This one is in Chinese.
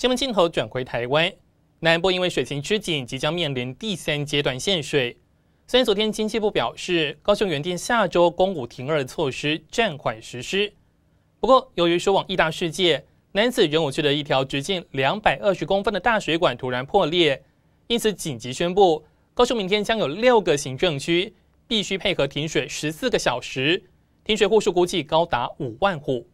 新闻镜头转回台湾南部，因为水情吃紧，即将面临第三阶段限水。虽然昨天经济部表示，高雄原定下周公谷停二措施暂缓实施，不过由于收网亿大世界南子仁武区的一条直径两百二十公分的大水管突然破裂，因此紧急宣布，高雄明天将有六个行政区必须配合停水十四个小时，停水户数估计高达五万户。